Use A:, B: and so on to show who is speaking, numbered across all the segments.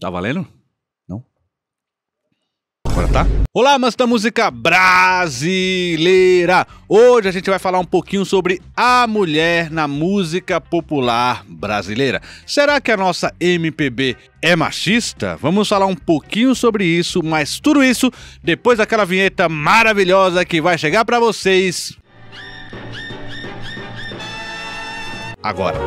A: Tá valendo? Não? Agora tá? Olá, mas da música brasileira! Hoje a gente vai falar um pouquinho sobre a mulher na música popular brasileira. Será que a nossa MPB é machista? Vamos falar um pouquinho sobre isso, mas tudo isso depois daquela vinheta maravilhosa que vai chegar para vocês agora.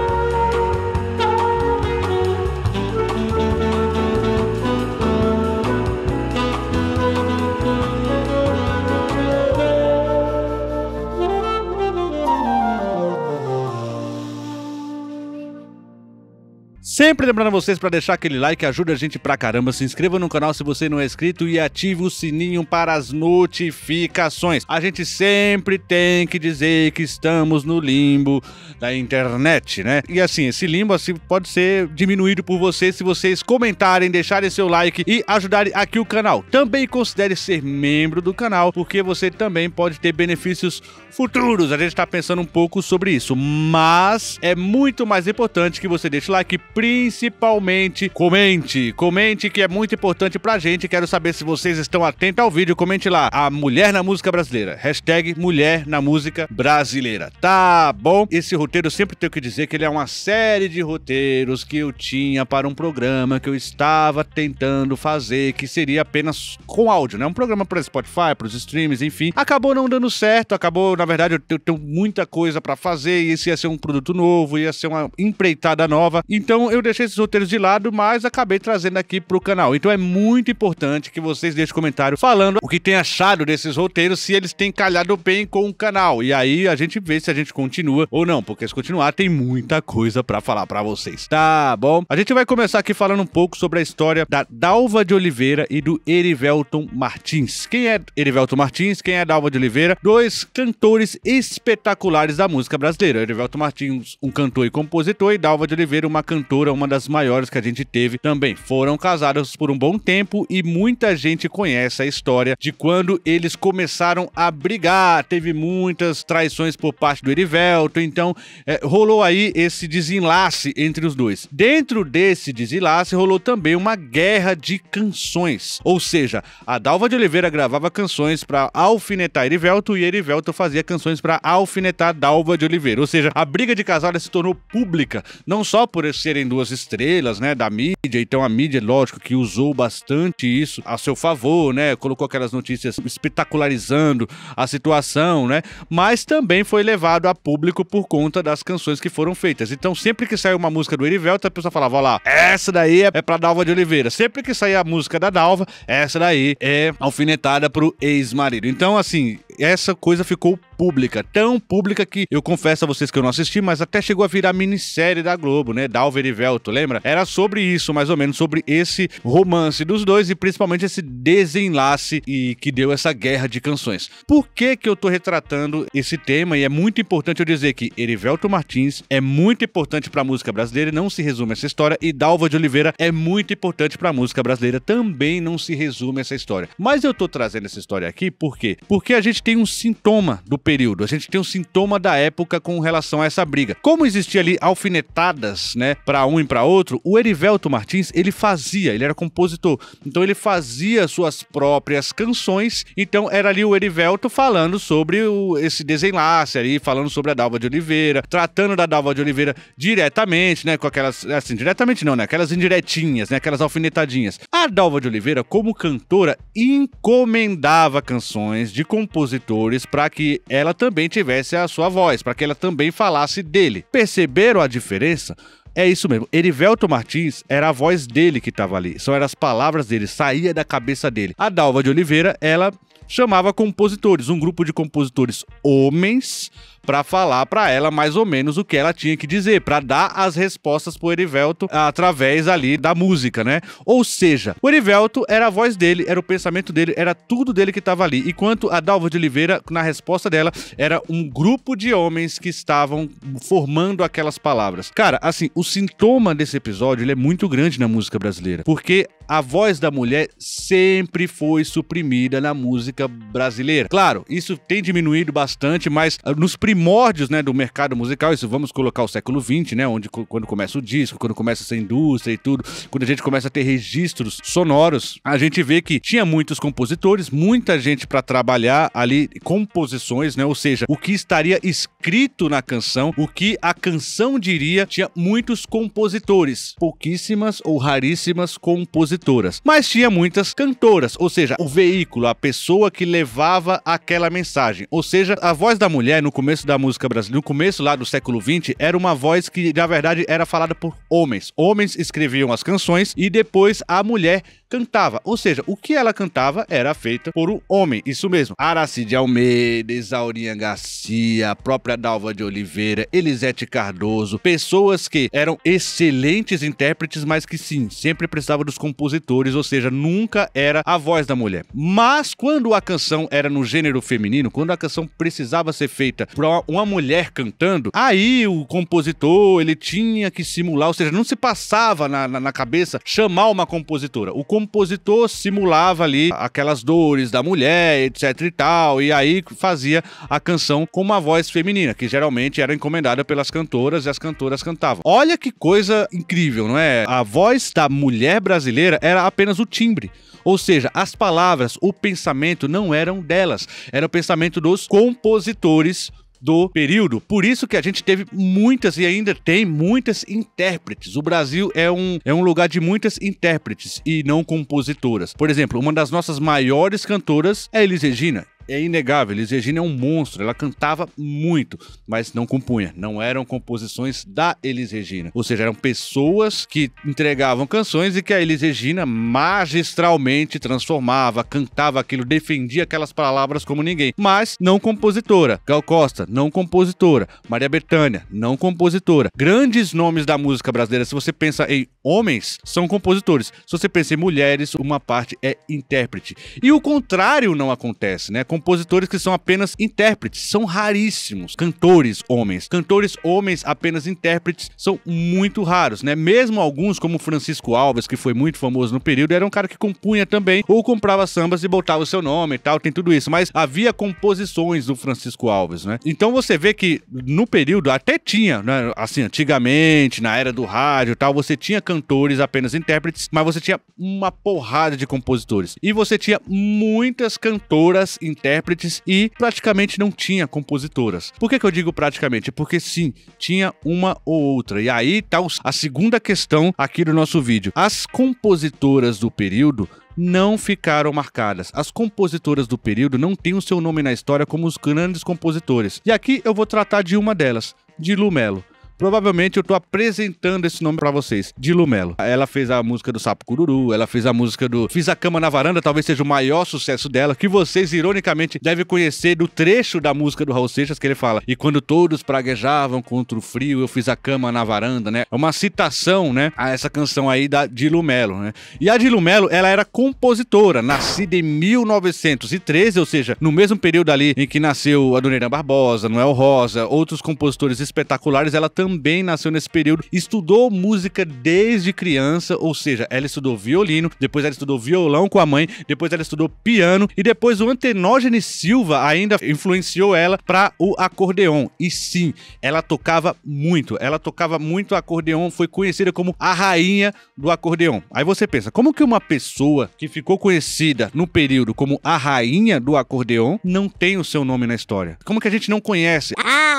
A: Sempre lembrando vocês para deixar aquele like, ajuda a gente pra caramba. Se inscreva no canal se você não é inscrito e ative o sininho para as notificações. A gente sempre tem que dizer que estamos no limbo da internet, né? E assim, esse limbo assim, pode ser diminuído por vocês se vocês comentarem, deixarem seu like e ajudarem aqui o canal. Também considere ser membro do canal, porque você também pode ter benefícios futuros. A gente está pensando um pouco sobre isso, mas é muito mais importante que você deixe like, principalmente comente. Comente que é muito importante pra gente. Quero saber se vocês estão atentos ao vídeo. Comente lá. A Mulher na Música Brasileira. Hashtag Mulher na Música Brasileira. Tá bom? Esse roteiro sempre tenho que dizer que ele é uma série de roteiros que eu tinha para um programa que eu estava tentando fazer, que seria apenas com áudio, né? Um programa para Spotify, para os streams, enfim. Acabou não dando certo, acabou, na verdade, eu tenho muita coisa para fazer e esse ia ser um produto novo, ia ser uma empreitada nova. Então eu deixei esses roteiros de lado, mas acabei trazendo aqui pro canal. Então é muito importante que vocês deixem comentário falando o que tem achado desses roteiros, se eles têm calhado bem com o canal. E aí a gente vê se a gente continua ou não, porque se continuar tem muita coisa para falar para vocês. Tá bom? A gente vai começar aqui falando um pouco sobre a história da Dalva de Oliveira e do Erivelton Martins. Quem é Erivelton Martins? Quem é Dalva de Oliveira? Dois cantores espetaculares da música brasileira. Erivelton Martins, um cantor e compositor, e Dalva de Oliveira, uma cantora cultura, uma das maiores que a gente teve também. Foram casados por um bom tempo e muita gente conhece a história de quando eles começaram a brigar. Teve muitas traições por parte do Erivelto, então é, rolou aí esse desenlace entre os dois. Dentro desse desenlace rolou também uma guerra de canções, ou seja, a Dalva de Oliveira gravava canções para alfinetar Erivelto e Erivelto fazia canções para alfinetar Dalva de Oliveira. Ou seja, a briga de casal se tornou pública, não só por serem duas estrelas, né, da mídia. Então a mídia, lógico, que usou bastante isso a seu favor, né? Colocou aquelas notícias espetacularizando a situação, né? Mas também foi levado a público por conta das canções que foram feitas. Então sempre que saiu uma música do Erivelta, a pessoa falava, lá, essa daí é pra Dalva de Oliveira. Sempre que saía a música da Dalva, essa daí é alfinetada pro ex-marido. Então, assim, essa coisa ficou pública, tão pública que eu confesso a vocês que eu não assisti, mas até chegou a virar minissérie da Globo, né? Dalver e Velto, lembra? Era sobre isso, mais ou menos, sobre esse romance dos dois e principalmente esse desenlace e que deu essa guerra de canções. Por que que eu tô retratando esse tema? E é muito importante eu dizer que Erivelto Martins é muito importante para a música brasileira e não se resume essa história e Dalva de Oliveira é muito importante para a música brasileira, também não se resume essa história. Mas eu tô trazendo essa história aqui por quê? Porque a gente tem um sintoma do período período. A gente tem um sintoma da época com relação a essa briga. Como existia ali alfinetadas, né, para um e para outro, o Erivelto Martins, ele fazia, ele era compositor. Então ele fazia suas próprias canções. Então era ali o Erivelto falando sobre o, esse desenlace ali, falando sobre a Dalva de Oliveira, tratando da Dalva de Oliveira diretamente, né, com aquelas assim, diretamente não, né, aquelas indiretinhas, né, aquelas alfinetadinhas. A Dalva de Oliveira, como cantora, encomendava canções de compositores para que ela também tivesse a sua voz, para que ela também falasse dele. Perceberam a diferença? É isso mesmo. Erivelto Martins era a voz dele que estava ali. São eram as palavras dele, saía da cabeça dele. A Dalva de Oliveira, ela chamava compositores, um grupo de compositores homens para falar para ela mais ou menos o que ela tinha que dizer, para dar as respostas pro Erivelto através ali da música, né? Ou seja, o Erivelto era a voz dele, era o pensamento dele, era tudo dele que estava ali. Enquanto a Dalva de Oliveira, na resposta dela, era um grupo de homens que estavam formando aquelas palavras. Cara, assim, o sintoma desse episódio ele é muito grande na música brasileira, porque a voz da mulher sempre foi suprimida na música brasileira. Claro, isso tem diminuído bastante, mas ah, nos primeiros primórdios né, do mercado musical, isso vamos colocar o século XX, né, onde quando começa o disco, quando começa essa indústria e tudo, quando a gente começa a ter registros sonoros, a gente vê que tinha muitos compositores, muita gente para trabalhar ali composições, né, ou seja, o que estaria escrito na canção, o que a canção diria, tinha muitos compositores, pouquíssimas ou raríssimas compositoras, mas tinha muitas cantoras, ou seja, o veículo, a pessoa que levava aquela mensagem, ou seja, a voz da mulher no começo começo da música brasileira, no começo lá do século XX, era uma voz que, na verdade, era falada por homens. Homens escreviam as canções e depois a mulher cantava. Ou seja, o que ela cantava era feita por um homem. Isso mesmo. Aracide Almeida, Isaurinha Garcia, a própria Dalva de Oliveira, Elisete Cardoso, pessoas que eram excelentes intérpretes, mas que sim, sempre precisavam dos compositores, ou seja, nunca era a voz da mulher. Mas quando a canção era no gênero feminino, quando a canção precisava ser feita por uma mulher cantando, aí o compositor ele tinha que simular, ou seja, não se passava na, na, na cabeça chamar uma compositora. O compositor compositor simulava ali aquelas dores da mulher, etc e tal, e aí fazia a canção com uma voz feminina, que geralmente era encomendada pelas cantoras e as cantoras cantavam. Olha que coisa incrível, não é? A voz da mulher brasileira era apenas o timbre. Ou seja, as palavras, o pensamento não eram delas, era o pensamento dos compositores do período. Por isso que a gente teve muitas e ainda tem muitas intérpretes. O Brasil é um, é um lugar de muitas intérpretes e não compositoras. Por exemplo, uma das nossas maiores cantoras é Elis Regina, é inegável, Elis Regina é um monstro, ela cantava muito, mas não compunha, não eram composições da Elis Regina, ou seja, eram pessoas que entregavam canções e que a Elis Regina magistralmente transformava, cantava aquilo, defendia aquelas palavras como ninguém, mas não compositora. Gal Costa, não compositora. Maria Bethânia, não compositora. Grandes nomes da música brasileira, se você pensa em homens, são compositores. Se você pensa em mulheres, uma parte é intérprete. E o contrário não acontece, né? compositores que são apenas intérpretes, são raríssimos. Cantores homens. Cantores homens apenas intérpretes são muito raros, né? Mesmo alguns, como Francisco Alves, que foi muito famoso no período, era um cara que compunha também, ou comprava sambas e botava o seu nome e tal, tem tudo isso. Mas havia composições do Francisco Alves, né? Então você vê que no período até tinha, né? Assim, antigamente, na era do rádio e tal, você tinha cantores apenas intérpretes, mas você tinha uma porrada de compositores. E você tinha muitas cantoras intérpretes intérpretes e praticamente não tinha compositoras. Por que, que eu digo praticamente? Porque sim, tinha uma ou outra. E aí tá a segunda questão aqui do nosso vídeo. As compositoras do período não ficaram marcadas. As compositoras do período não têm o seu nome na história como os grandes compositores. E aqui eu vou tratar de uma delas, de Lumelo. Provavelmente eu tô apresentando esse nome para vocês, Dilu Melo. Ela fez a música do Sapo Cururu, ela fez a música do Fiz a Cama na Varanda, talvez seja o maior sucesso dela, que vocês, ironicamente, devem conhecer do trecho da música do Raul Seixas, que ele fala: E quando todos praguejavam contra o frio, eu fiz a cama na varanda, né? É uma citação, né, a essa canção aí da Dilu Melo, né? E a Dilu Melo, ela era compositora, nascida em 1913, ou seja, no mesmo período ali em que nasceu a Dona Barbosa, Noel Rosa, outros compositores espetaculares, ela também também nasceu nesse período, estudou música desde criança, ou seja, ela estudou violino, depois ela estudou violão com a mãe, depois ela estudou piano e depois o Antenógenes Silva ainda influenciou ela para o acordeon. E sim, ela tocava muito, ela tocava muito acordeon, foi conhecida como a rainha do acordeon. Aí você pensa, como que uma pessoa que ficou conhecida no período como a rainha do acordeon não tem o seu nome na história? Como que a gente não conhece?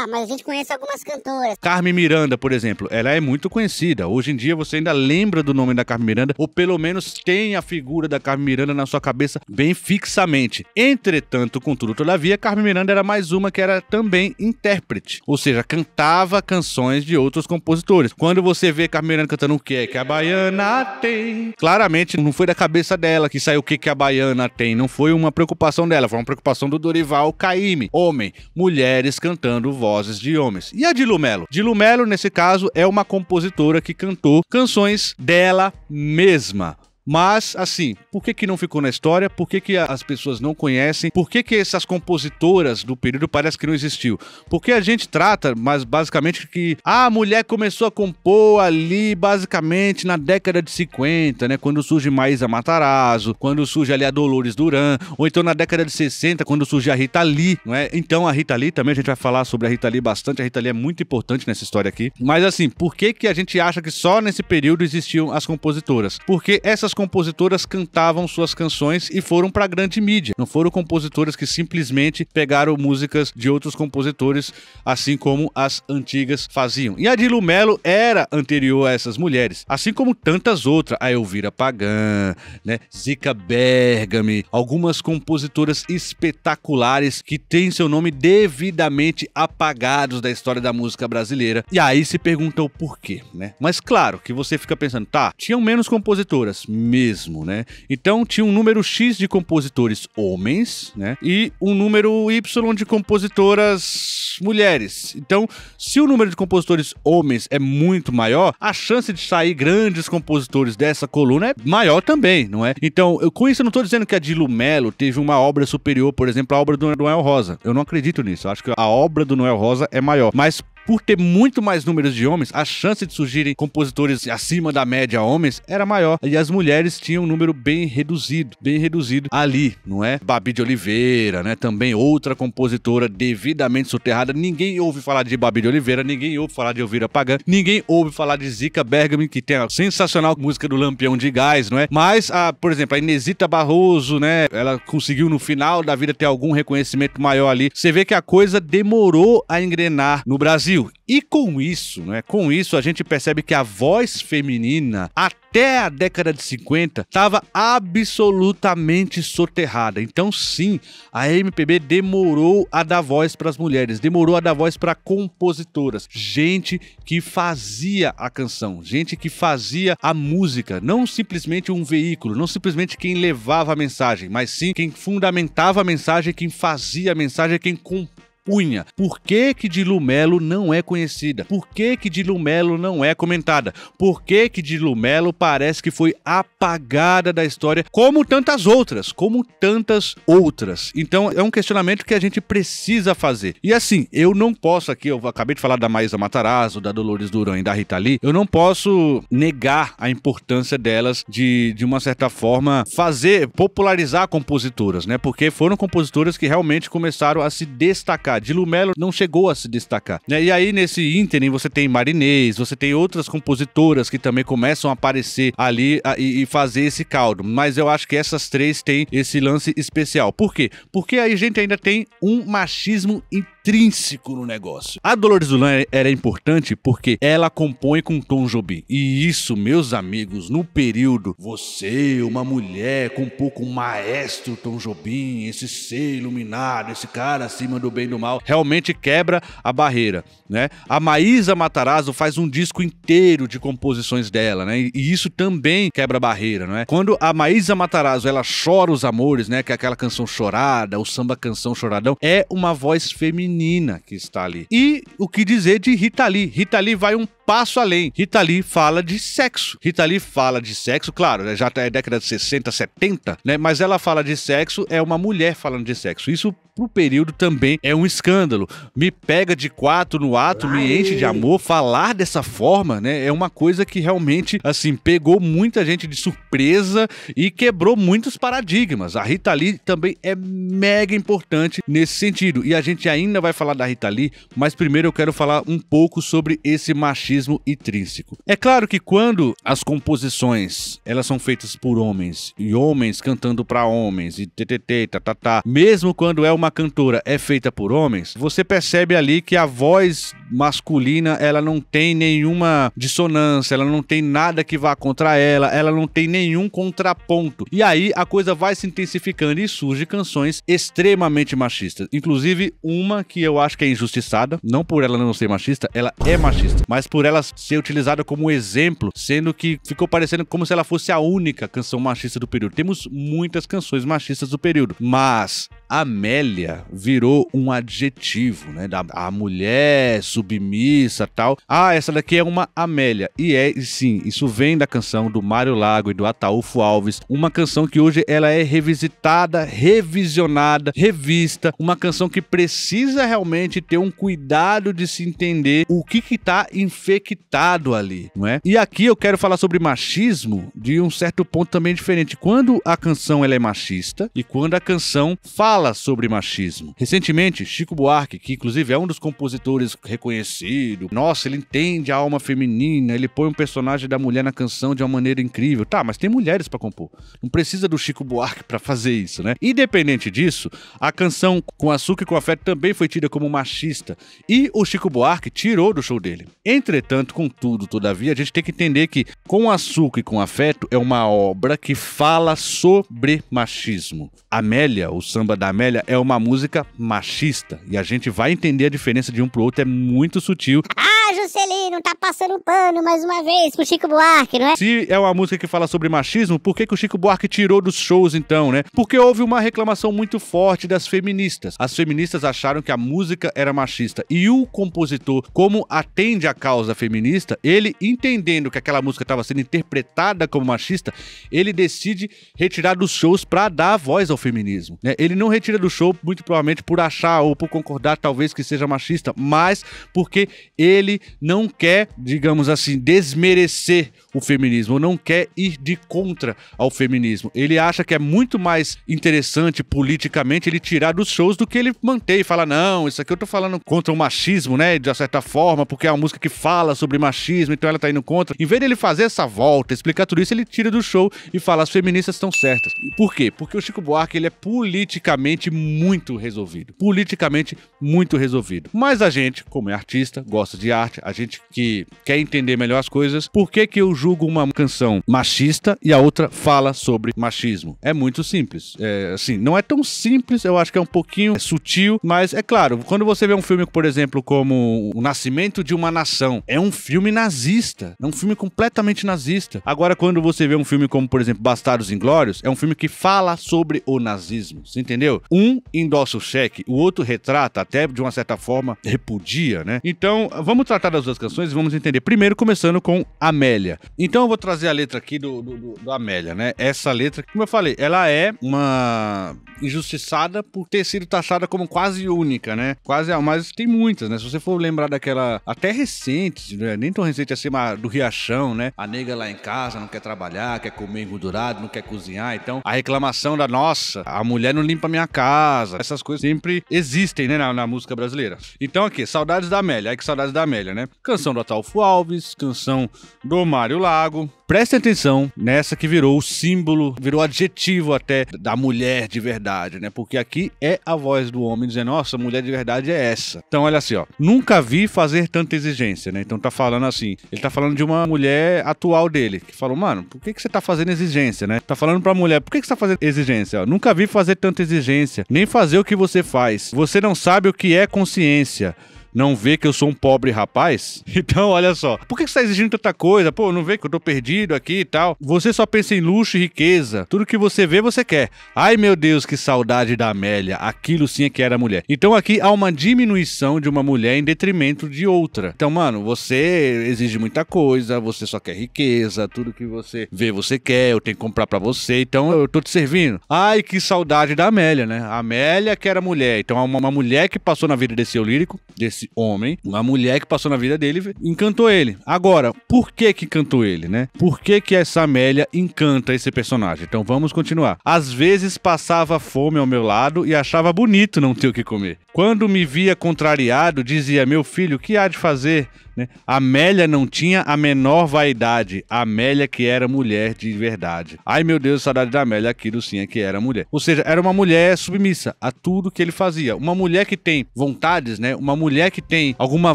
A: Ah, mas a gente conhece algumas cantoras. Carmen Miranda, por exemplo, ela é muito conhecida. Hoje em dia você ainda lembra do nome da Carmen Miranda, ou pelo menos tem a figura da Carmen Miranda na sua cabeça bem fixamente. Entretanto, contudo, todavia, Carmen Miranda era mais uma que era também intérprete, ou seja, cantava canções de outros compositores. Quando você vê Carmen Miranda cantando o que é que a baiana tem, claramente não foi da cabeça dela que saiu o que é que a baiana tem, não foi uma preocupação dela, foi uma preocupação do Dorival Caymmi. Homem, mulheres cantando voz vozes de homens. E a de De Lumelo, nesse caso, é uma compositora que cantou canções dela mesma. Mas, assim, por que, que não ficou na história? Por que, que as pessoas não conhecem? Por que, que essas compositoras do período parece que não existiu? Porque a gente trata, mas basicamente que ah, a mulher começou a compor ali, basicamente, na década de 50, né? Quando surge Maísa Matarazzo, quando surge ali a Dolores Duran, ou então na década de 60, quando surge a Rita Lee, não é? Então, a Rita Lee, também a gente vai falar sobre a Rita Lee bastante, a Rita Lee é muito importante nessa história aqui. Mas, assim, por que, que a gente acha que só nesse período existiam as compositoras? Porque essas compositoras cantavam suas canções e foram para a grande mídia. Não foram compositoras que simplesmente pegaram músicas de outros compositores, assim como as antigas faziam. E a Dilu Melo era anterior a essas mulheres, assim como tantas outras, a Elvira Pagan, né, Zica Bergami, algumas compositoras espetaculares que têm seu nome devidamente apagados da história da música brasileira. E aí se pergunta o porquê, né? Mas claro que você fica pensando, tá, tinham menos compositoras, mesmo, né? Então tinha um número X de compositores homens, né? E um número Y de compositoras mulheres. Então, se o número de compositores homens é muito maior, a chance de sair grandes compositores dessa coluna é maior também, não é? Então, eu, com isso eu não estou dizendo que a de Lumelo teve uma obra superior, por exemplo, à obra do Noel Rosa. Eu não acredito nisso. Eu acho que a obra do Noel Rosa é maior. Mas por ter muito mais números de homens, a chance de surgirem compositores acima da média homens era maior. E as mulheres tinham um número bem reduzido, bem reduzido ali, não é? Babi de Oliveira, né? Também outra compositora devidamente soterrada. Ninguém ouve falar de Babi de Oliveira, ninguém ouve falar de Elvira Pagan, ninguém ouve falar de Zica Bergman, que tem a sensacional música do Lampião de Gás, não é? Mas, a, por exemplo, a Inesita Barroso, né? Ela conseguiu no final da vida ter algum reconhecimento maior ali. Você vê que a coisa demorou a engrenar no Brasil. Brasil. E com isso, né, com isso a gente percebe que a voz feminina até a década de 50 estava absolutamente soterrada. Então sim, a MPB demorou a dar voz para as mulheres, demorou a dar voz para compositoras, gente que fazia a canção, gente que fazia a música, não simplesmente um veículo, não simplesmente quem levava a mensagem, mas sim quem fundamentava a mensagem, quem fazia a mensagem, quem compunha Cunha. Por que que Dilumelo não é conhecida? Por que que Dilumelo não é comentada? Por que que Dilumelo parece que foi apagada da história como tantas outras, como tantas outras? Então é um questionamento que a gente precisa fazer. E assim, eu não posso aqui, eu acabei de falar da Maísa Matarazzo, da Dolores Duran e da Rita Lee, eu não posso negar a importância delas de, de uma certa forma, fazer, popularizar compositoras, né? Porque foram compositoras que realmente começaram a se destacar destacar. Dilo não chegou a se destacar. Né? E aí, nesse ínterim, você tem Marinês, você tem outras compositoras que também começam a aparecer ali a, e, e, fazer esse caldo. Mas eu acho que essas três têm esse lance especial. Por quê? Porque aí a gente ainda tem um machismo interno intrínseco no negócio. A Dolores Duran é, era é importante porque ela compõe com Tom Jobim. E isso, meus amigos, no período você, uma mulher, com um pouco maestro Tom Jobim, esse ser iluminado, esse cara acima do bem e do mal, realmente quebra a barreira, né? A Maísa Matarazzo faz um disco inteiro de composições dela, né? E isso também quebra a barreira, não é? Quando a Maísa Matarazzo, ela chora os amores, né? Que é aquela canção chorada, o samba canção choradão, é uma voz feminina menina que está ali. E o que dizer de Rita Lee? Rita Lee vai um passo além. Rita Lee fala de sexo. Rita Lee fala de sexo, claro, né, já tá, é década de 60, 70, né? Mas ela fala de sexo, é uma mulher falando de sexo. Isso pro período também é um escândalo. Me pega de quatro no ato, Ai. me enche de amor. Falar dessa forma, né, é uma coisa que realmente, assim, pegou muita gente de surpresa e quebrou muitos paradigmas. A Rita Lee também é mega importante nesse sentido. E a gente ainda vai falar da Rita Lee, mas primeiro eu quero falar um pouco sobre esse machismo intrínseco. É claro que quando as composições elas são feitas por homens e homens cantando para homens e ttt, tatatá, mesmo quando é uma uma cantora é feita por homens, você percebe ali que a voz masculina, ela não tem nenhuma dissonância, ela não tem nada que vá contra ela, ela não tem nenhum contraponto. E aí a coisa vai se intensificando e surge canções extremamente machistas. Inclusive uma que eu acho que é injustiçada, não por ela não ser machista, ela é machista, mas por ela ser utilizada como exemplo, sendo que ficou parecendo como se ela fosse a única canção machista do período. Temos muitas canções machistas do período, mas Amélia virou um adjetivo, né? Da, a mulher submissa tal. Ah, essa daqui é uma Amélia. E é, sim, isso vem da canção do Mário Lago e do Ataúfo Alves. Uma canção que hoje ela é revisitada, revisionada, revista. Uma canção que precisa realmente ter um cuidado de se entender o que que tá infectado ali, não é? E aqui eu quero falar sobre machismo de um certo ponto também diferente. Quando a canção ela é machista e quando a canção fala fala sobre machismo. Recentemente, Chico Buarque, que inclusive é um dos compositores reconhecido, nossa, ele entende a alma feminina, ele põe um personagem da mulher na canção de uma maneira incrível. Tá, mas tem mulheres para compor. Não precisa do Chico Buarque para fazer isso, né? Independente disso, a canção Com Açúcar e com Afeto também foi tida como machista e o Chico Buarque tirou do show dele. Entretanto, contudo, todavia, a gente tem que entender que Com Açúcar e com Afeto é uma obra que fala sobre machismo. Amélia, o samba da Amélia é uma música machista. E a gente vai entender a diferença de um pro outro, é muito sutil. Ah, Juscelino, tá passando pano mais uma vez pro Chico Buarque, não é? Se é uma música que fala sobre machismo, por que, que o Chico Buarque tirou dos shows então, né? Porque houve uma reclamação muito forte das feministas. As feministas acharam que a música era machista. E o compositor, como atende a causa feminista, ele entendendo que aquela música estava sendo interpretada como machista, ele decide retirar dos shows para dar voz ao feminismo. Né? Ele não retira do show, muito provavelmente por achar ou por concordar, talvez que seja machista, mas porque ele não quer, digamos assim, desmerecer o feminismo, não quer ir de contra ao feminismo. Ele acha que é muito mais interessante politicamente ele tirar dos shows do que ele manter e falar: não, isso aqui eu tô falando contra o machismo, né? De certa forma, porque é uma música que fala sobre machismo, então ela tá indo contra. Em vez dele fazer essa volta, explicar tudo isso, ele tira do show e fala: as feministas estão certas. Por quê? Porque o Chico Buarque ele é politicamente muito resolvido. Politicamente muito resolvido. Mas a gente, como é artista, gosta de arte, a gente que quer entender melhor as coisas, por que, que eu julgo uma canção machista e a outra fala sobre machismo. É muito simples. É, assim, não é tão simples, eu acho que é um pouquinho é sutil, mas é claro, quando você vê um filme, por exemplo, como O Nascimento de uma Nação, é um filme nazista. É um filme completamente nazista. Agora, quando você vê um filme como, por exemplo, Bastardos Inglórios, é um filme que fala sobre o nazismo. Você entendeu? Um endossa o cheque, o outro retrata, até de uma certa forma repudia, né? Então, vamos tratar das duas canções e vamos entender. Primeiro, começando com Amélia. Então eu vou trazer a letra aqui do, do, do Amélia, né? Essa letra, como eu falei, ela é uma injustiçada por ter sido taxada como quase única, né? Quase a ah, mas tem muitas, né? Se você for lembrar daquela até recente, né? nem tão recente assim, do Riachão, né? A nega lá em casa não quer trabalhar, quer comer engordurado, não quer cozinhar, então a reclamação da nossa, a mulher não limpa minha casa, essas coisas sempre existem, né, na, na música brasileira. Então aqui, saudades da Amélia, aí que saudades da Amélia, né? Canção do Atalfo Alves, canção do Mário lago. atenção nessa que virou o símbolo, virou adjetivo até da mulher de verdade, né? Porque aqui é a voz do homem dizendo: nossa, mulher de verdade é essa. Então, olha assim, ó. Nunca vi fazer tanta exigência, né? Então tá falando assim. Ele tá falando de uma mulher atual dele, que falou, mano, por que, que você tá fazendo exigência, né? Tá falando pra mulher, por que, que você tá fazendo exigência? Ó, Nunca vi fazer tanta exigência, nem fazer o que você faz. Você não sabe o que é consciência não vê que eu sou um pobre rapaz? Então, olha só, por que você está exigindo tanta coisa? Pô, não vê que eu tô perdido aqui e tal? Você só pensa em luxo e riqueza. Tudo que você vê, você quer. Ai, meu Deus, que saudade da Amélia. Aquilo sim é que era mulher. Então, aqui há uma diminuição de uma mulher em detrimento de outra. Então, mano, você exige muita coisa, você só quer riqueza, tudo que você vê, você quer, eu tenho que comprar para você, então eu tô te servindo. Ai, que saudade da Amélia, né? A Amélia que era mulher. Então, uma, uma mulher que passou na vida desse eu lírico, desse esse homem, uma mulher que passou na vida dele, encantou ele. Agora, por que que encantou ele, né? Por que que essa Amélia encanta esse personagem? Então vamos continuar. Às vezes passava fome ao meu lado e achava bonito não ter o que comer. Quando me via contrariado, dizia: Meu filho, que há de fazer? Né? Amélia não tinha a menor vaidade. Amélia que era mulher de verdade. Ai meu Deus, saudade da Amélia Aquilo sim que era mulher. Ou seja, era uma mulher submissa a tudo que ele fazia. Uma mulher que tem vontades, né? Uma mulher que tem alguma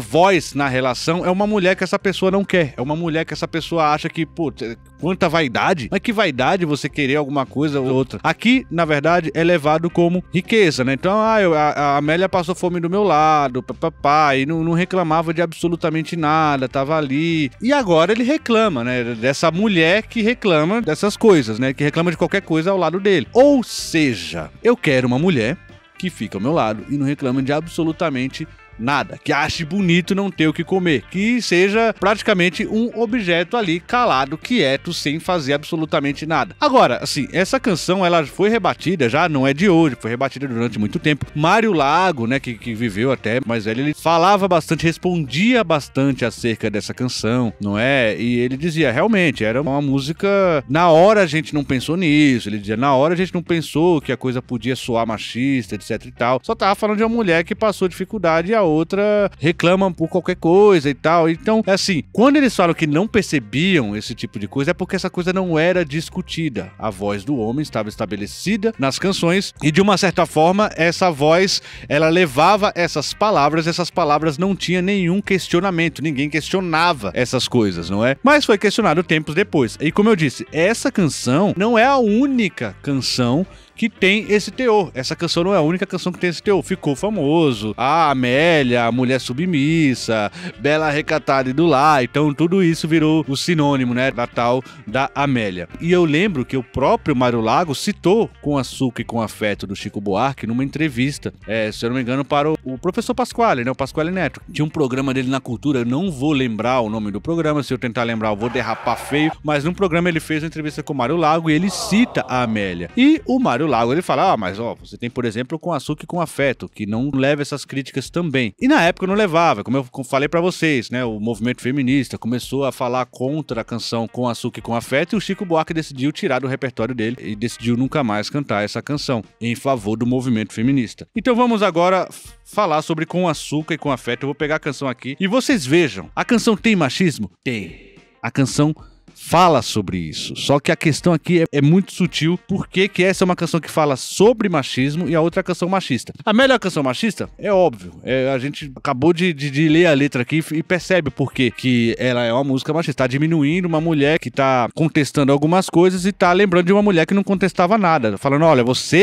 A: voz na relação é uma mulher que essa pessoa não quer. É uma mulher que essa pessoa acha que, putz, quanta vaidade. Mas que vaidade você querer alguma coisa ou outra. Aqui, na verdade, é levado como riqueza, né? Então, ah, eu, a, a, Amélia passou fome do meu lado, papapá, e não, não, reclamava de absolutamente nada, tava ali. E agora ele reclama, né? Dessa mulher que reclama dessas coisas, né? Que reclama de qualquer coisa ao lado dele. Ou seja, eu quero uma mulher que fica ao meu lado e não reclama de absolutamente nada nada. Que ache bonito não ter o que comer. Que seja praticamente um objeto ali calado, quieto, sem fazer absolutamente nada. Agora, assim, essa canção ela foi rebatida já, não é de hoje, foi rebatida durante muito tempo. Mário Lago, né, que, que viveu até mais velho, ele falava bastante, respondia bastante acerca dessa canção, não é? E ele dizia, realmente, era uma música. Na hora a gente não pensou nisso. Ele dizia, na hora a gente não pensou que a coisa podia soar machista, etc e tal. Só tava falando de uma mulher que passou dificuldade e a outra reclama por qualquer coisa e tal. Então, é assim, quando eles falam que não percebiam esse tipo de coisa, é porque essa coisa não era discutida. A voz do homem estava estabelecida nas canções e, de uma certa forma, essa voz ela levava essas palavras, essas palavras não tinha nenhum questionamento, ninguém questionava essas coisas, não é? Mas foi questionado tempos depois. E como eu disse, essa canção não é a única canção que tem esse teor. Essa canção não é a única canção que tem esse teor. Ficou famoso. A Amélia, a Mulher Submissa, Bela Recatada e do Lá. Então tudo isso virou o sinônimo, né? Da tal da Amélia. E eu lembro que o próprio Mário Lago citou com açúcar e com afeto do Chico Buarque numa entrevista, é, se eu não me engano, para o, professor Pasquale, né? O Pasquale Neto. Tinha um programa dele na cultura, eu não vou lembrar o nome do programa, se eu tentar lembrar eu vou derrapar feio, mas num programa ele fez uma entrevista com o Mário Lago e ele cita a Amélia. E o Mário Lago, ele fala: Ah, mas ó, você tem, por exemplo, com açúcar e com afeto, que não leva essas críticas também. E na época não levava, como eu falei para vocês, né? O movimento feminista começou a falar contra a canção com açúcar e com afeto, e o Chico Buarque decidiu tirar do repertório dele e decidiu nunca mais cantar essa canção em favor do movimento feminista. Então vamos agora falar sobre com açúcar e com afeto. Eu vou pegar a canção aqui e vocês vejam. A canção tem machismo? Tem. A canção fala sobre isso. Só que a questão aqui é, é muito sutil, porque que essa é uma canção que fala sobre machismo e a outra é a canção machista. A melhor canção machista é óbvio. É, a gente acabou de, de, de, ler a letra aqui e percebe porque que ela é uma música machista. Tá diminuindo uma mulher que tá contestando algumas coisas e tá lembrando de uma mulher que não contestava nada. Falando, olha, você,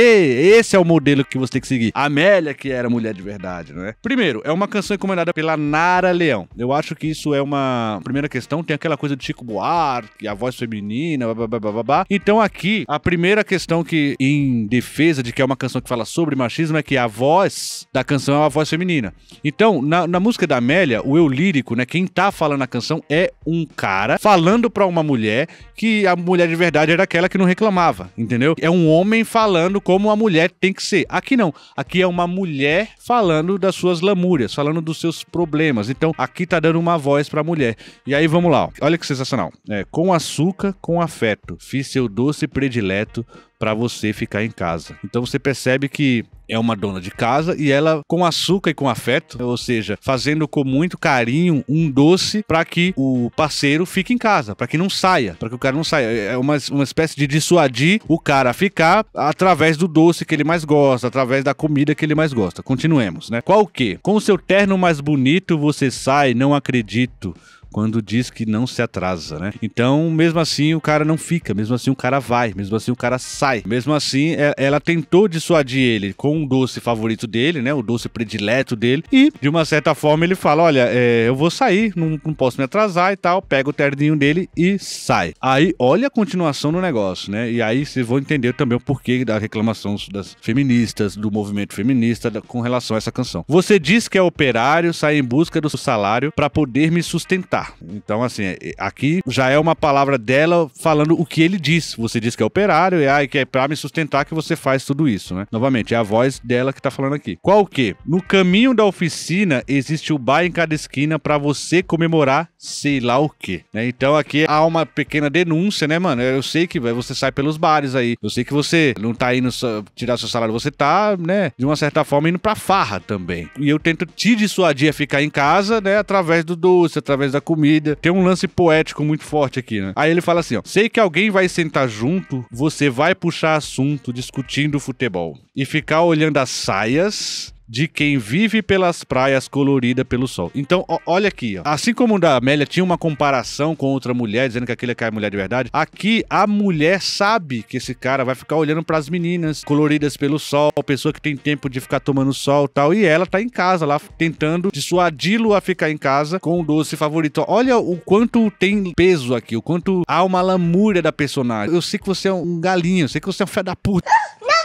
A: esse é o modelo que você tem que seguir. A Amélia que era mulher de verdade, não é? Primeiro, é uma canção encomendada pela Nara Leão. Eu acho que isso é uma primeira questão. Tem aquela coisa de Chico Buarque, que a voz feminina, blá, blá, blá, blá, Então aqui, a primeira questão que, em defesa de que é uma canção que fala sobre machismo, é que a voz da canção é uma voz feminina. Então, na, na música da Amélia, o eu lírico, né, quem tá falando a canção é um cara falando pra uma mulher que a mulher de verdade era aquela que não reclamava, entendeu? É um homem falando como a mulher tem que ser. Aqui não. Aqui é uma mulher falando das suas lamúrias, falando dos seus problemas. Então, aqui tá dando uma voz pra mulher. E aí, vamos lá. Ó. Olha que sensacional. É, com açúcar, com afeto. Fiz seu doce predileto para você ficar em casa. Então você percebe que é uma dona de casa e ela com açúcar e com afeto, ou seja, fazendo com muito carinho um doce para que o parceiro fique em casa, para que não saia, para que o cara não saia. É uma, uma espécie de dissuadir o cara a ficar através do doce que ele mais gosta, através da comida que ele mais gosta. Continuemos, né? Qual o quê? Com o seu terno mais bonito você sai, não acredito quando diz que não se atrasa, né? Então, mesmo assim, o cara não fica, mesmo assim, o cara vai, mesmo assim, o cara sai. Mesmo assim, é, ela tentou dissuadir ele com o doce favorito dele, né? O doce predileto dele. E, de uma certa forma, ele fala: Olha, é, eu vou sair, não, não posso me atrasar e tal. Pega o terninho dele e sai. Aí, olha a continuação do negócio, né? E aí vocês vão entender também o porquê da reclamação das feministas, do movimento feminista com relação a essa canção. Você diz que é operário, sai em busca do salário para poder me sustentar. Então, assim, aqui já é uma palavra dela falando o que ele diz. Você diz que é operário, e aí ah, que é pra me sustentar que você faz tudo isso, né? Novamente, é a voz dela que tá falando aqui. Qual que? No caminho da oficina existe o bar em cada esquina para você comemorar sei lá o que, né? Então aqui há uma pequena denúncia, né, mano? Eu sei que você sai pelos bares aí, eu sei que você não tá indo tirar seu salário, você tá, né, de uma certa forma indo pra farra também. E eu tento te dissuadir a ficar em casa, né, através do doce, através da comida. Tem um lance poético muito forte aqui, né? Aí ele fala assim, ó: "Sei que alguém vai sentar junto, você vai puxar assunto discutindo futebol e ficar olhando as saias de quem vive pelas praias colorida pelo sol. Então, ó, olha aqui, ó. Assim como da Amélia tinha uma comparação com outra mulher, dizendo que aquilo é mulher de verdade, aqui a mulher sabe que esse cara vai ficar olhando para as meninas coloridas pelo sol, pessoa que tem tempo de ficar tomando sol tal, e ela tá em casa lá tentando dissuadi-lo a ficar em casa com o doce favorito. Olha o quanto tem peso aqui, o quanto há uma lamúria da personagem. Eu sei que você é um galinho, eu sei que você é um fé da puta. Não!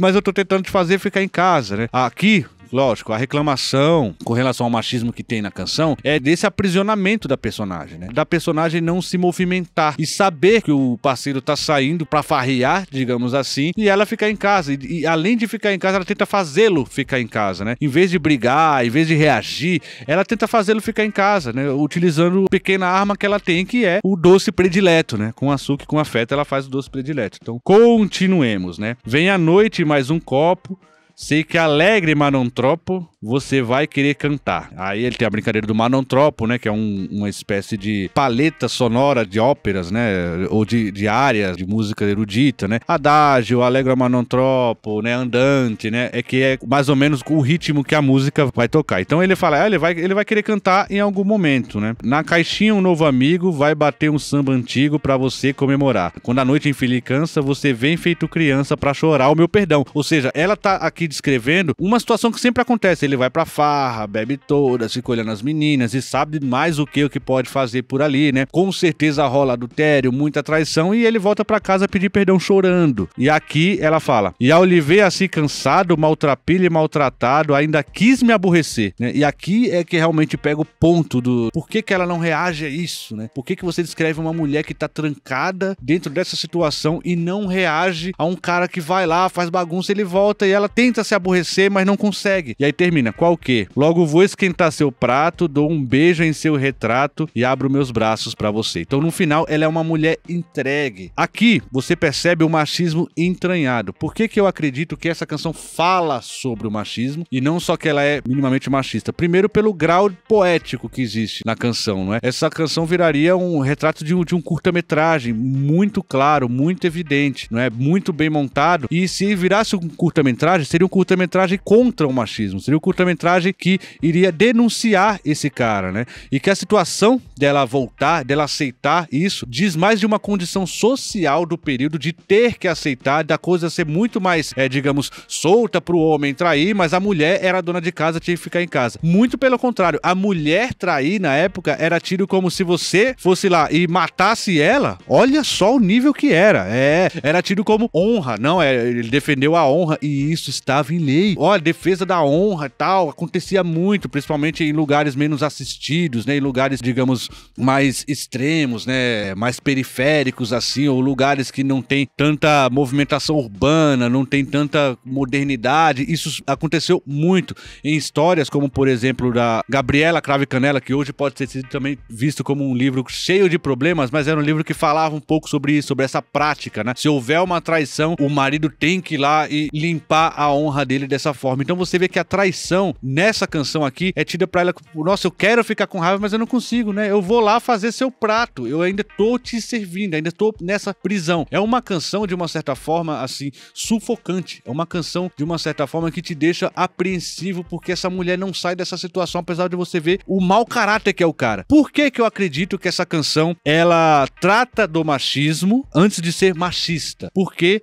A: mas eu tô tentando te fazer ficar em casa, né? Aqui, Lógico, a reclamação com relação ao machismo que tem na canção é desse aprisionamento da personagem, né? Da personagem não se movimentar e saber que o parceiro tá saindo para farrear, digamos assim, e ela ficar em casa. E, e além de ficar em casa, ela tenta fazê-lo ficar em casa, né? Em vez de brigar, em vez de reagir, ela tenta fazê-lo ficar em casa, né? Utilizando a pequena arma que ela tem, que é o doce predileto, né? Com açúcar e com afeto, ela faz o doce predileto. Então, continuemos, né? Vem à noite mais um copo. Sei que alegre manontropo você vai querer cantar. Aí ele tem a brincadeira do manontropo, né? Que é um, uma espécie de paleta sonora de óperas, né? Ou de, de áreas de música erudita, né? Adágio, alegre manontropo, né? Andante, né? É que é mais ou menos o ritmo que a música vai tocar. Então ele fala, ah, ele, vai, ele vai querer cantar em algum momento, né? Na caixinha, um novo amigo vai bater um samba antigo para você comemorar. Quando a noite em cansa, você vem feito criança para chorar o meu perdão. Ou seja, ela tá aqui aqui descrevendo uma situação que sempre acontece. Ele vai pra farra, bebe toda, fica olhando as meninas e sabe mais o que o que pode fazer por ali, né? Com certeza rola adultério, muita traição e ele volta para casa pedir perdão chorando. E aqui ela fala: E ao lhe ver assim cansado, maltrapilho e maltratado, ainda quis me aborrecer, né? E aqui é que realmente pega o ponto do por que, que ela não reage a isso, né? Por que, que você descreve uma mulher que tá trancada dentro dessa situação e não reage a um cara que vai lá, faz bagunça, ele volta e ela tem tenta se aborrecer, mas não consegue. E aí termina, qual que? Logo vou esquentar seu prato, dou um beijo em seu retrato e abro meus braços para você. Então no final ela é uma mulher entregue. Aqui você percebe o machismo entranhado. Por que que eu acredito que essa canção fala sobre o machismo e não só que ela é minimamente machista? Primeiro pelo grau poético que existe na canção, não é? Essa canção viraria um retrato de um, de um curta-metragem muito claro, muito evidente, não é? Muito bem montado. E se virasse um curta-metragem, seria seria um curta-metragem contra o machismo, seria um curta-metragem que iria denunciar esse cara, né? E que a situação dela voltar, dela aceitar isso, diz mais de uma condição social do período de ter que aceitar, da coisa ser muito mais, é, digamos, solta para o homem trair, mas a mulher era dona de casa, tinha que ficar em casa. Muito pelo contrário, a mulher trair na época era tido como se você fosse lá e matasse ela, olha só o nível que era. É, era tido como honra, não, é, ele defendeu a honra e isso está estava em lei. Olha, defesa da honra e tal, acontecia muito, principalmente em lugares menos assistidos, né? Em lugares, digamos, mais extremos, né? Mais periféricos, assim, ou lugares que não tem tanta movimentação urbana, não tem tanta modernidade. Isso aconteceu muito em histórias como, por exemplo, da Gabriela Crave Canela, que hoje pode ter sido também visto como um livro cheio de problemas, mas era um livro que falava um pouco sobre isso, sobre essa prática, né? Se houver uma traição, o marido tem que ir lá e limpar a honra honra dele dessa forma. Então você vê que a traição nessa canção aqui é tida pra ela, nossa, eu quero ficar com raiva, mas eu não consigo, né? Eu vou lá fazer seu prato, eu ainda tô te servindo, ainda tô nessa prisão. É uma canção de uma certa forma assim sufocante, é uma canção de uma certa forma que te deixa apreensivo porque essa mulher não sai dessa situação apesar de você ver o mau caráter que é o cara. Por que que eu acredito que essa canção ela trata do machismo antes de ser machista? Porque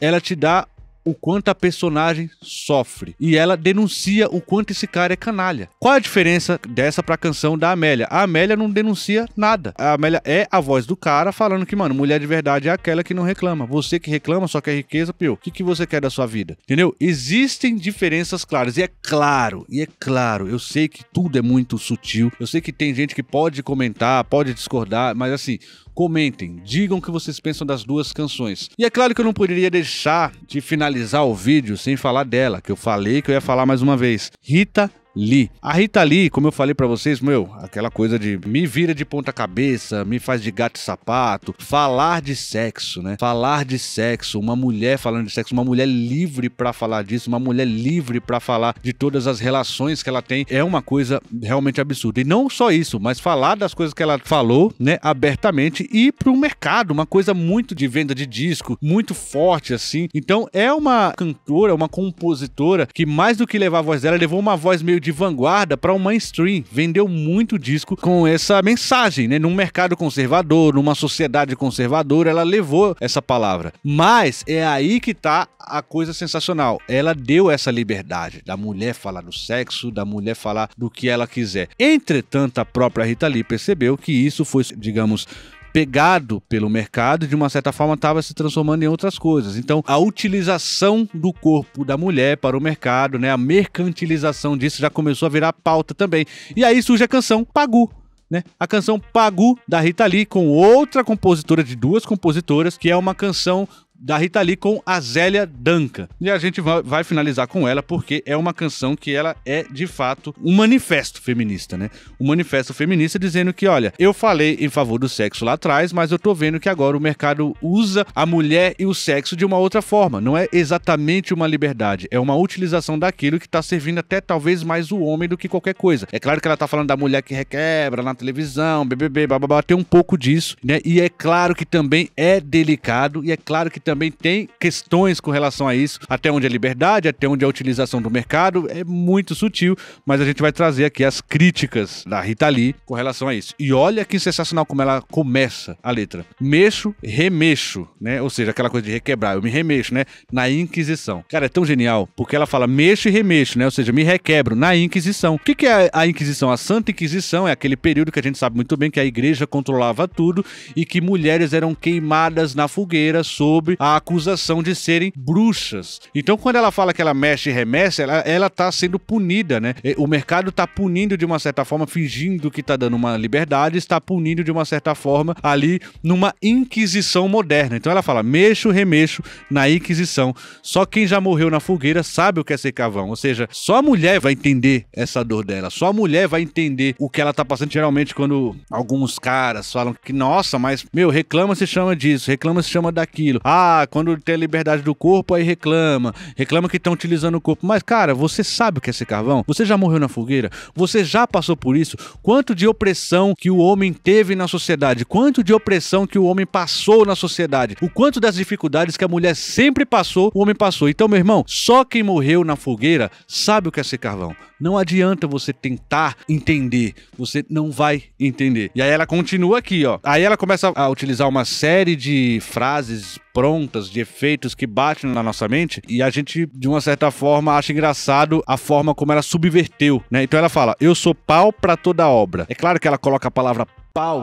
A: ela te dá o quanto a personagem sofre. E ela denuncia o quanto esse cara é canalha. Qual a diferença dessa pra canção da Amélia? A Amélia não denuncia nada. A Amélia é a voz do cara falando que, mano, mulher de verdade é aquela que não reclama. Você que reclama só quer riqueza, pior. O que, que você quer da sua vida? Entendeu? Existem diferenças claras. E é claro, e é claro, eu sei que tudo é muito sutil. Eu sei que tem gente que pode comentar, pode discordar, mas assim, Comentem, digam o que vocês pensam das duas canções. E é claro que eu não poderia deixar de finalizar o vídeo sem falar dela, que eu falei que eu ia falar mais uma vez. Rita Lee. A Rita Lee, como eu falei para vocês, meu, aquela coisa de me vira de ponta cabeça, me faz de gato e sapato, falar de sexo, né? Falar de sexo, uma mulher falando de sexo, uma mulher livre para falar disso, uma mulher livre para falar de todas as relações que ela tem, é uma coisa realmente absurda. E não só isso, mas falar das coisas que ela falou, né, abertamente e pro mercado, uma coisa muito de venda de disco, muito forte assim. Então é uma cantora, uma compositora que mais do que levar a voz dela, levou uma voz meio meio de vanguarda para o mainstream. Vendeu muito disco com essa mensagem, né? Num mercado conservador, numa sociedade conservadora, ela levou essa palavra. Mas é aí que tá a coisa sensacional. Ela deu essa liberdade da mulher falar do sexo, da mulher falar do que ela quiser. Entretanto, a própria Rita Lee percebeu que isso foi, digamos, pegado pelo mercado, de uma certa forma estava se transformando em outras coisas. Então, a utilização do corpo da mulher para o mercado, né, a mercantilização disso já começou a virar pauta também. E aí surge a canção Pagu, né? A canção Pagu da Rita Lee com outra compositora de duas compositoras, que é uma canção da Rita Lee com a Zélia Duncan. E a gente vai finalizar com ela porque é uma canção que ela é de fato um manifesto feminista, né? Um manifesto feminista dizendo que, olha, eu falei em favor do sexo lá atrás, mas eu tô vendo que agora o mercado usa a mulher e o sexo de uma outra forma. Não é exatamente uma liberdade, é uma utilização daquilo que tá servindo até talvez mais o homem do que qualquer coisa. É claro que ela tá falando da mulher que requebra na televisão, BBB, bababá, tem um pouco disso, né? E é claro que também é delicado e é claro que também também tem questões com relação a isso, até onde é liberdade, até onde é a utilização do mercado, é muito sutil, mas a gente vai trazer aqui as críticas da Rita Lee com relação a isso. E olha que sensacional como ela começa a letra. Mexo, remexo, né? Ou seja, aquela coisa de requebrar, eu me remexo, né? Na Inquisição. Cara, é tão genial, porque ela fala mexo e remexo, né? Ou seja, me requebro na Inquisição. O que, é a Inquisição? A Santa Inquisição é aquele período que a gente sabe muito bem que a igreja controlava tudo e que mulheres eram queimadas na fogueira sob a acusação de serem bruxas. Então, quando ela fala que ela mexe e remessa, ela, ela tá sendo punida, né? O mercado tá punindo de uma certa forma, fingindo que tá dando uma liberdade, está punindo de uma certa forma ali numa inquisição moderna. Então ela fala: mexo, remexo na inquisição. Só quem já morreu na fogueira sabe o que é ser cavão. Ou seja, só a mulher vai entender essa dor dela. Só a mulher vai entender o que ela tá passando. Geralmente, quando alguns caras falam que, nossa, mas meu, reclama se chama disso, reclama se chama daquilo. Ah, ah, quando tem a liberdade do corpo, aí reclama. Reclama que estão utilizando o corpo. Mas, cara, você sabe o que é ser carvão? Você já morreu na fogueira? Você já passou por isso? Quanto de opressão que o homem teve na sociedade? Quanto de opressão que o homem passou na sociedade? O quanto das dificuldades que a mulher sempre passou, o homem passou. Então, meu irmão, só quem morreu na fogueira sabe o que é ser carvão. Não adianta você tentar entender, você não vai entender. E aí ela continua aqui, ó. Aí ela começa a utilizar uma série de frases prontas, de efeitos que batem na nossa mente e a gente, de uma certa forma, acha engraçado a forma como ela subverteu, né? Então ela fala: "Eu sou pau para toda obra". É claro que ela coloca a palavra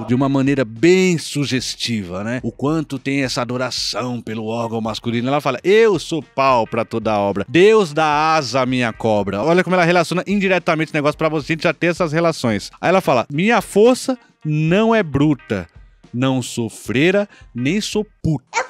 A: de uma maneira bem sugestiva, né? O quanto tem essa adoração pelo órgão masculino. Ela fala: Eu sou pau para toda a obra. Deus dá asa à minha cobra. Olha como ela relaciona indiretamente o negócio para você já ter essas relações. Aí ela fala: Minha força não é bruta, não sofrera nem sou puta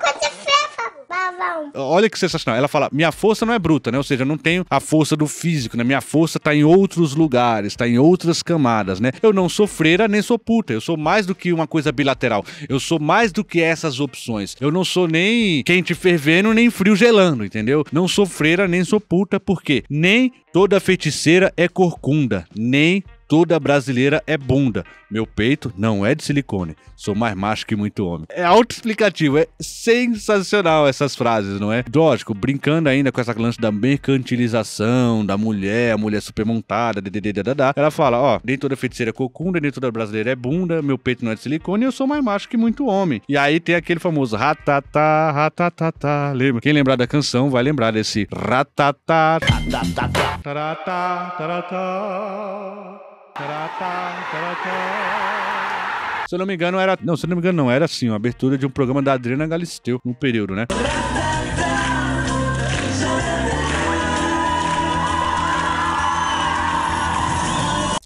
A: cavalo. Olha que sensacional. Ela fala: minha força não é bruta, né? Ou seja, eu não tenho a força do físico, né? Minha força tá em outros lugares, tá em outras camadas, né? Eu não sou freira nem sou puta. Eu sou mais do que uma coisa bilateral. Eu sou mais do que essas opções. Eu não sou nem quente fervendo, nem frio gelando, entendeu? Não sou freira nem sou puta, porque nem toda feiticeira é corcunda, nem Toda brasileira é bunda. Meu peito não é de silicone. Sou mais macho que muito homem. É autoexplicativo, é sensacional essas frases, não é? Lógico, brincando ainda com essa lance da mercantilização da mulher, a mulher supermontada, dadadadadá. Ela fala: ó, nem toda feiticeira é cocunda, nem toda brasileira é bunda, meu peito não é de silicone, eu sou mais macho que muito homem. E aí tem aquele famoso ratatá, ratatá, lembra? Quem lembrar da canção vai lembrar desse ratatá, ratatá, taratá, taratá. Se eu não me engano, era. Não, se eu não me engano, não. Era assim, uma abertura de um programa da Adriana Galisteu no período, né?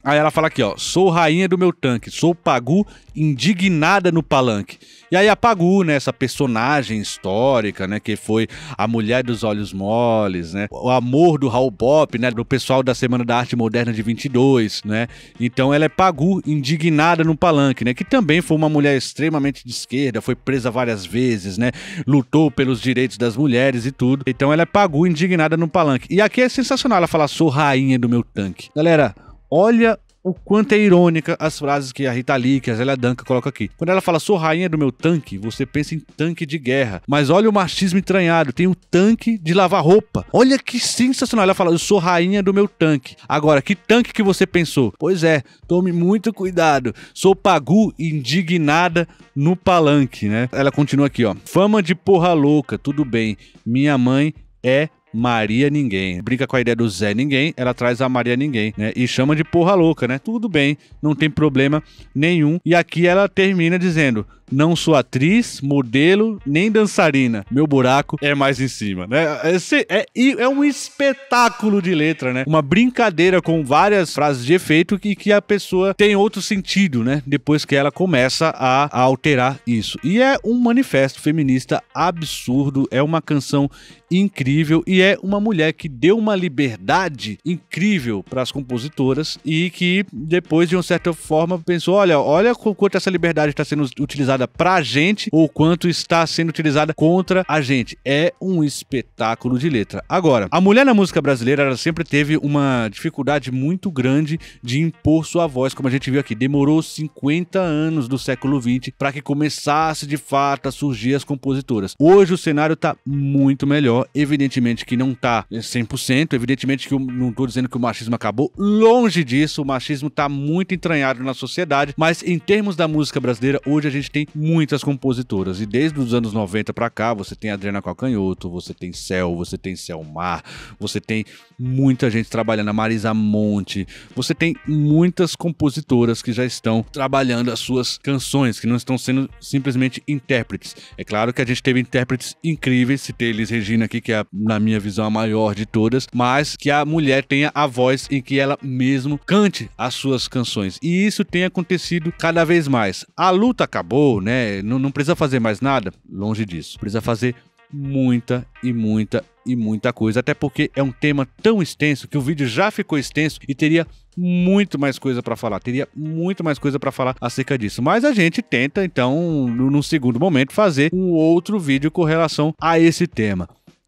A: Aí ela fala aqui, ó, sou rainha do meu tanque, sou Pagu indignada no palanque. E aí a Pagu, né, essa personagem histórica, né, que foi a mulher dos olhos moles, né, o amor do Raul Bop, né, do pessoal da Semana da Arte Moderna de 22, né. Então ela é Pagu indignada no palanque, né, que também foi uma mulher extremamente de esquerda, foi presa várias vezes, né, lutou pelos direitos das mulheres e tudo. Então ela é Pagu indignada no palanque. E aqui é sensacional ela falar sou rainha do meu tanque. Galera, Olha o quanto é irônica as frases que a Rita Lee, que a Zélia Duncan coloca aqui. Quando ela fala, sou rainha do meu tanque, você pensa em tanque de guerra. Mas olha o machismo entranhado, tem um tanque de lavar roupa. Olha que sensacional. Ela fala, eu sou rainha do meu tanque. Agora, que tanque que você pensou? Pois é, tome muito cuidado. Sou pagu indignada no palanque, né? Ela continua aqui, ó. Fama de porra louca, tudo bem. Minha mãe é Maria Ninguém. Brinca com a ideia do Zé Ninguém, ela traz a Maria Ninguém, né? E chama de porra louca, né? Tudo bem, não tem problema nenhum. E aqui ela termina dizendo: não sou atriz, modelo, nem dançarina. Meu buraco é mais em cima, né? Esse é, é um espetáculo de letra, né? Uma brincadeira com várias frases de efeito e que a pessoa tem outro sentido, né? Depois que ela começa a, a alterar isso. E é um manifesto feminista absurdo, é uma canção incrível e é uma mulher que deu uma liberdade incrível para as compositoras e que depois de uma certa forma pensou, olha, olha quanto essa liberdade está sendo utilizada utilizada pra gente ou quanto está sendo utilizada contra a gente. É um espetáculo de letra. Agora, a mulher na música brasileira ela sempre teve uma dificuldade muito grande de impor sua voz, como a gente viu aqui. Demorou 50 anos do século 20 para que começasse de fato a surgir as compositoras. Hoje o cenário tá muito melhor, evidentemente que não tá 100%, evidentemente que eu não tô dizendo que o machismo acabou, longe disso, o machismo tá muito entranhado na sociedade, mas em termos da música brasileira, hoje a gente tem muitas compositoras. E desde os anos 90 para cá, você tem Adriana Calcanhoto, você tem Cel, você tem Selmar, você tem muita gente trabalhando, a Marisa Monte, você tem muitas compositoras que já estão trabalhando as suas canções, que não estão sendo simplesmente intérpretes. É claro que a gente teve intérpretes incríveis, citei Elis Regina aqui, que é, na minha visão, a maior de todas, mas que a mulher tenha a voz em que ela mesmo cante as suas canções. E isso tem acontecido cada vez mais. A luta acabou, né? Não, não precisa fazer mais nada. Longe disso. Precisa fazer muita e muita e muita coisa, até porque é um tema tão extenso que o vídeo já ficou extenso e teria muito mais coisa para falar, teria muito mais coisa para falar acerca disso. Mas a gente tenta então, num segundo momento, fazer um outro vídeo com relação a esse tema.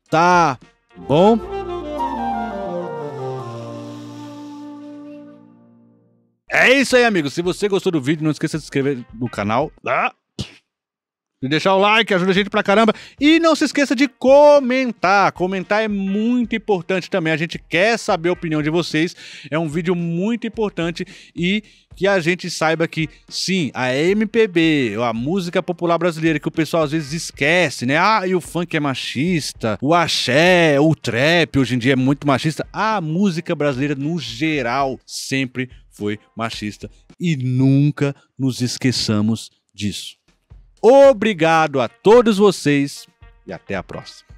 A: Tá bom? É isso aí, amigos. Se você gostou do vídeo, não esqueça de se inscrever no canal. Tá? de deixar o like, ajuda a gente pra caramba. E não se esqueça de comentar. Comentar é muito importante também. A gente quer saber a opinião de vocês. É um vídeo muito importante e que a gente saiba que sim, a MPB, a música popular brasileira que o pessoal às vezes esquece, né? Ah, e o funk é machista, o axé, o trap hoje em dia é muito machista. A música brasileira no geral sempre foi machista e nunca nos esqueçamos disso. Obrigado a todos vocês e até a próxima.